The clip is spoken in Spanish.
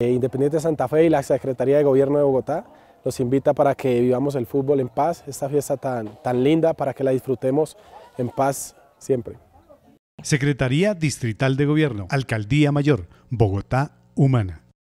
Eh, Independiente de Santa Fe y la Secretaría de Gobierno de Bogotá los invita para que vivamos el fútbol en paz, esta fiesta tan, tan linda, para que la disfrutemos en paz siempre. Secretaría Distrital de Gobierno, Alcaldía Mayor, Bogotá, Humana.